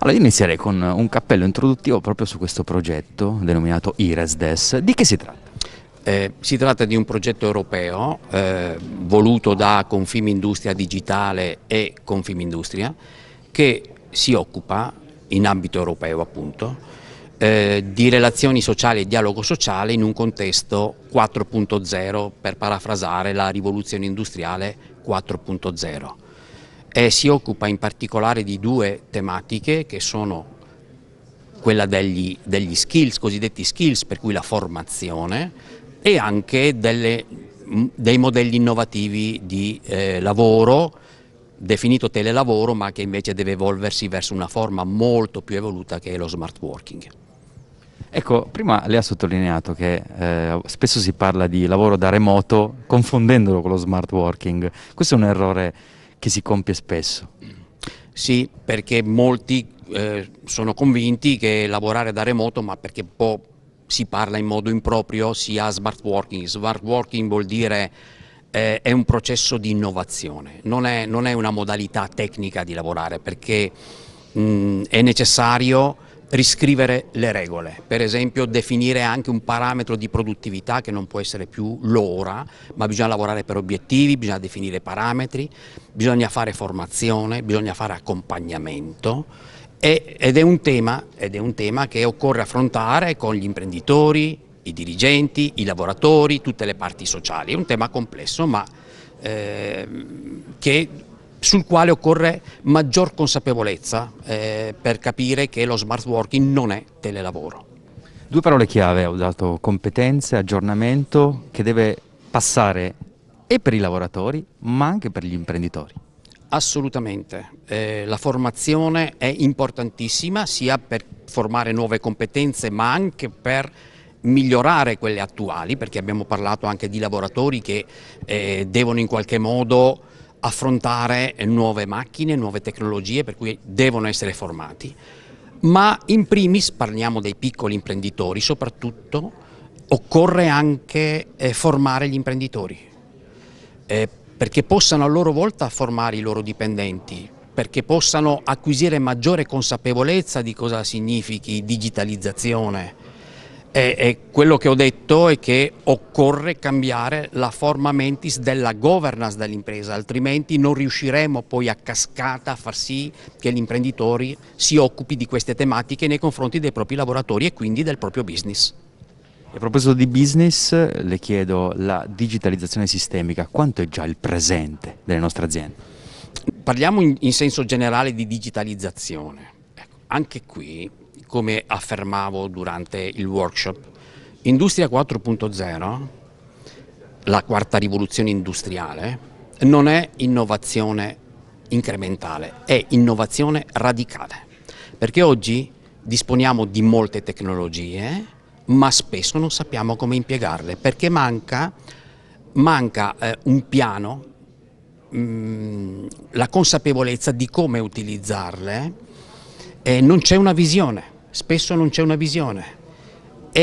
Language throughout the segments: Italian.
Allora io inizierei con un cappello introduttivo proprio su questo progetto denominato IRESDES. Di che si tratta? Eh, si tratta di un progetto europeo eh, voluto da Confimindustria Digitale e Confimindustria che si occupa, in ambito europeo appunto, eh, di relazioni sociali e dialogo sociale in un contesto 4.0 per parafrasare la rivoluzione industriale 4.0 e eh, si occupa in particolare di due tematiche che sono quella degli, degli skills, cosiddetti skills, per cui la formazione e anche delle, dei modelli innovativi di eh, lavoro definito telelavoro ma che invece deve evolversi verso una forma molto più evoluta che è lo smart working. Ecco, prima lei ha sottolineato che eh, spesso si parla di lavoro da remoto confondendolo con lo smart working. Questo è un errore che si compie spesso. Sì, perché molti eh, sono convinti che lavorare da remoto, ma perché un po' si parla in modo improprio, sia smart working. Smart working vuol dire eh, è un processo di innovazione, non è, non è una modalità tecnica di lavorare, perché mh, mm, è necessario riscrivere le regole, per esempio definire anche un parametro di produttività che non può essere più l'ora, ma bisogna lavorare per obiettivi, bisogna definire parametri, bisogna fare formazione, bisogna fare accompagnamento ed è un tema, ed è un tema che occorre affrontare con gli imprenditori, i dirigenti, i lavoratori, tutte le parti sociali. È un tema complesso ma eh, che sul quale occorre maggior consapevolezza eh, per capire che lo smart working non è telelavoro. Due parole chiave ho dato, competenze, aggiornamento, che deve passare e per i lavoratori ma anche per gli imprenditori. Assolutamente, eh, la formazione è importantissima sia per formare nuove competenze ma anche per migliorare quelle attuali perché abbiamo parlato anche di lavoratori che eh, devono in qualche modo affrontare nuove macchine, nuove tecnologie per cui devono essere formati, ma in primis parliamo dei piccoli imprenditori, soprattutto occorre anche eh, formare gli imprenditori eh, perché possano a loro volta formare i loro dipendenti, perché possano acquisire maggiore consapevolezza di cosa significhi digitalizzazione, e, e quello che ho detto è che occorre cambiare la forma mentis della governance dell'impresa, altrimenti non riusciremo poi a cascata a far sì che gli imprenditori si occupi di queste tematiche nei confronti dei propri lavoratori e quindi del proprio business. A proposito di business, le chiedo la digitalizzazione sistemica, quanto è già il presente delle nostre aziende? Parliamo in, in senso generale di digitalizzazione. Ecco, anche qui come affermavo durante il workshop, Industria 4.0, la quarta rivoluzione industriale, non è innovazione incrementale, è innovazione radicale, perché oggi disponiamo di molte tecnologie, ma spesso non sappiamo come impiegarle, perché manca, manca eh, un piano, mh, mm, la consapevolezza di come utilizzarle, eh, non c'è una visione spesso non c'è una visione. E,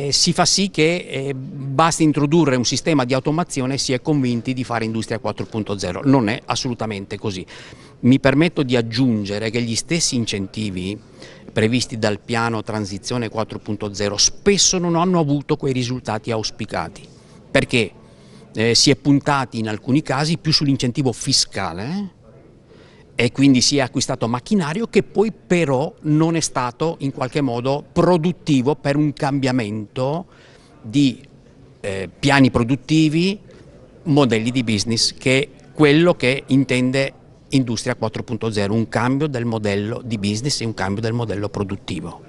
e, e, si fa sì che e, eh, basta introdurre un sistema di automazione e si è convinti di fare industria 4.0. Non è assolutamente così. Mi permetto di aggiungere che gli stessi incentivi previsti dal piano transizione 4.0 spesso non hanno avuto quei risultati auspicati. Perché? Eh, si è puntati in alcuni casi più sull'incentivo fiscale e quindi si è acquistato macchinario che poi però non è stato in qualche modo produttivo per un cambiamento di eh, piani produttivi, modelli di business che è quello che intende Industria 4.0, un cambio del modello di business e un cambio del modello produttivo.